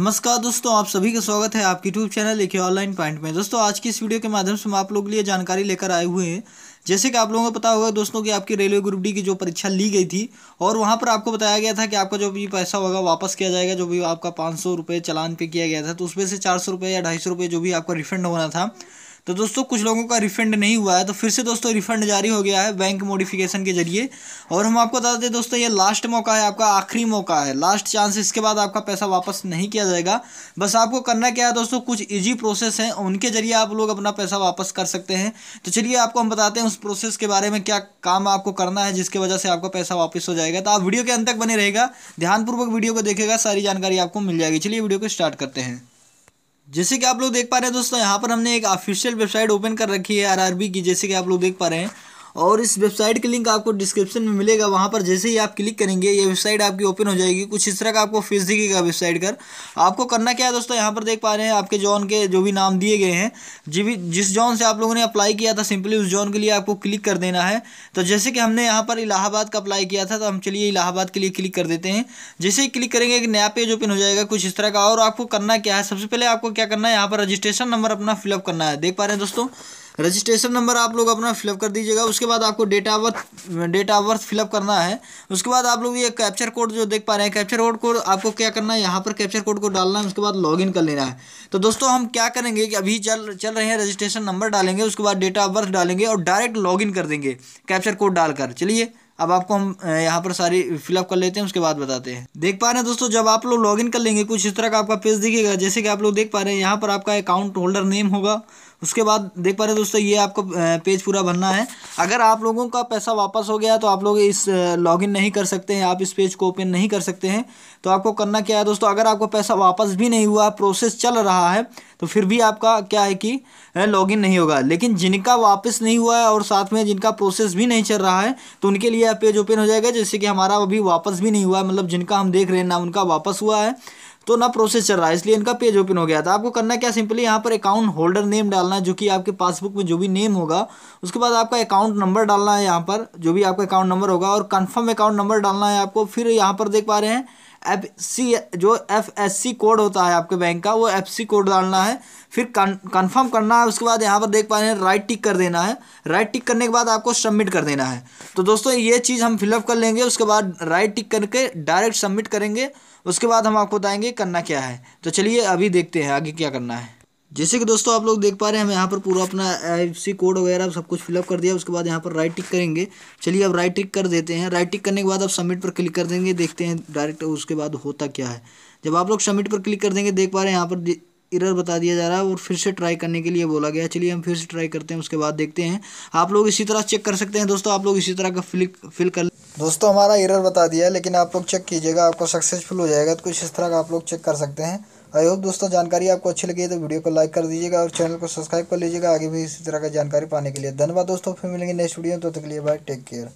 नमस्कार दोस्तों आप सभी का स्वागत है आपके यूट्यूब चैनल एक ऑनलाइन पॉइंट में दोस्तों आज की इस वीडियो के माध्यम से हम आप लोग के लिए जानकारी लेकर आए हुए हैं जैसे कि आप लोगों को पता होगा दोस्तों कि आपकी रेलवे ग्रुप डी की जो परीक्षा ली गई थी और वहाँ पर आपको बताया गया था कि आपका जो भी पैसा होगा वापस किया जाएगा जो भी आपका पाँच सौ चलान पे किया गया था तो उसमें से चार सौ या ढाई सौ जो भी आपका रिफंड होना था तो दोस्तों कुछ लोगों का रिफंड नहीं हुआ है तो फिर से दोस्तों रिफंड जारी हो गया है बैंक मोडिफिकेशन के जरिए और हम आपको बता दें दोस्तों ये लास्ट मौका है आपका आखिरी मौका है लास्ट चांस इसके बाद आपका पैसा वापस नहीं किया जाएगा बस आपको करना क्या है दोस्तों कुछ ईजी प्रोसेस हैं उनके जरिए आप लोग अपना पैसा वापस कर सकते हैं तो चलिए आपको हम बताते हैं उस प्रोसेस के बारे में क्या काम आपको करना है जिसकी वजह से आपका पैसा वापस हो जाएगा तो आप वीडियो के अंत तक बने रहेगा ध्यानपूर्वक वीडियो को देखेगा सारी जानकारी आपको मिल जाएगी चलिए वीडियो को स्टार्ट करते हैं जैसे कि आप लोग देख पा रहे हैं दोस्तों यहाँ पर हमने एक ऑफिशियल वेबसाइट ओपन कर रखी है आरआरबी की जैसे कि आप लोग देख पा रहे हैं और इस वेबसाइट के लिंक आपको डिस्क्रिप्शन में मिलेगा वहाँ पर जैसे ही आप क्लिक करेंगे ये वेबसाइट आपकी ओपन हो जाएगी कुछ इस तरह का आपको फीस दिखेगा वेबसाइट कर आपको करना क्या है दोस्तों यहाँ पर देख पा रहे हैं आपके जॉन के जो भी नाम दिए गए हैं जि भी जिस जॉन से आप लोगों ने अप्लाई किया था सिंपली उस जॉन के लिए आपको क्लिक कर देना है तो जैसे कि हमने यहाँ पर इलाहाबाद का अप्लाई किया था तो हम चलिए इलाहाबाद के लिए क्लिक कर देते हैं जैसे ही क्लिक करेंगे एक नया पेज ओपन हो जाएगा कुछ इस तरह का और आपको करना क्या है सबसे पहले आपको क्या करना है यहाँ पर रजिस्ट्रेशन नंबर अपना फिलअप करना है देख पा रहे हैं दोस्तों रजिस्ट्रेशन नंबर आप लोग अपना फिलअप कर दीजिएगा उसके बाद आपको date of birth date of birth fill up करना है उसके बाद आप लोग ये कैप्चर कोड जो देख पा रहे हैं कैप्चर कोड को आपको क्या करना है यहाँ पर कैप्चर कोड को डालना है उसके बाद लॉगिन कर लेना है तो दोस्तों हम क्या करेंगे कि अभी चल चल रहे हैं रजिस्ट्रेशन नंबर डालेंगे उसके बाद डेट ऑफ बर्थ डालेंगे और डायरेक्ट लॉगिन कर देंगे कैप्चर कोड डालकर चलिए अब आपको हम यहाँ पर सारी फिलअप कर लेते हैं उसके बाद बताते हैं देख पा रहे हैं दोस्तों जब आप लोग लॉगिन कर लेंगे कुछ इस तरह का आपका पेज दिखेगा जैसे कि आप लोग देख पा रहे हैं यहाँ पर आपका अकाउंट होल्डर नेम होगा उसके बाद देख पा रहे हैं दोस्तों ये आपको पेज पूरा भरना है अगर आप लोगों का पैसा वापस हो गया तो आप लोग इस लॉगिन नहीं कर सकते हैं आप इस पेज को ओपन नहीं कर सकते हैं तो आपको करना क्या है दोस्तों अगर आपको पैसा वापस भी नहीं हुआ प्रोसेस चल रहा है तो फिर भी आपका क्या है कि लॉगिन नहीं होगा लेकिन जिनका वापस नहीं हुआ है और साथ में जिनका प्रोसेस भी नहीं चल रहा है तो उनके लिए पेज ओपन हो जाएगा जैसे कि हमारा अभी वापस भी नहीं हुआ है मतलब जिनका हम देख रहे हैं ना उनका वापस हुआ है तो ना प्रोसेस चल रहा है इसलिए इनका पेज ओपन हो गया था आपको करना क्या सिंपली यहाँ पर अकाउंट होल्डर नेम डालना है जो कि आपके पासबुक में जो भी नेम होगा उसके बाद आपका अकाउंट नंबर डालना है यहाँ पर जो भी आपका अकाउंट नंबर होगा और कन्फर्म अकाउंट नंबर डालना है आपको फिर यहाँ पर देख पा रहे हैं एफ सी जो एफ एस सी कोड होता है आपके बैंक का वो एफ सी कोड डालना है फिर कंफर्म करना है उसके बाद यहाँ पर देख पा रहे हैं राइट टिक कर देना है राइट टिक करने के बाद आपको सबमिट कर देना है तो दोस्तों ये चीज़ हम फिलअप कर लेंगे उसके बाद राइट टिक करके डायरेक्ट सबमिट करेंगे उसके बाद हम आपको बताएंगे करना क्या है तो चलिए अभी देखते हैं आगे क्या करना है जैसे कि दोस्तों आप लोग देख पा रहे हैं हम यहाँ पर पूरा अपना आई कोड वगैरह सब कुछ फिलअप कर दिया उसके बाद यहाँ पर राइट टिक करेंगे चलिए अब राइट टिक कर देते हैं राइट टिक करने के बाद आप सबमिट पर क्लिक कर देंगे देखते हैं डायरेक्ट उसके बाद होता क्या है जब आप लोग सबमिट पर क्लिक कर देंगे देख पा रहे हैं यहाँ पर इरर बता दिया जा रहा है और फिर से ट्राई करने के लिए बोला गया है चलिए हम फिर से ट्राई करते हैं उसके बाद देखते हैं आप लोग इसी तरह चेक कर सकते हैं दोस्तों आप लोग इसी तरह का फिल फिल कर दोस्तों हमारा एरर बता दिया है लेकिन आप लोग चेक कीजिएगा आपको सक्सेसफुल हो जाएगा तो कुछ इस तरह का आप लोग चेक कर सकते हैं आई होप दोस्तों जानकारी आपको अच्छी लगी है तो वीडियो को लाइक कर दीजिएगा और चैनल को सब्सक्राइब कर लीजिएगा आगे भी इसी तरह की जानकारी पाने के लिए धन्यवाद दोस्तों फिर मिलेंगे नेक्स्ट वीडियो में तो तक लिए बाय टेक केयर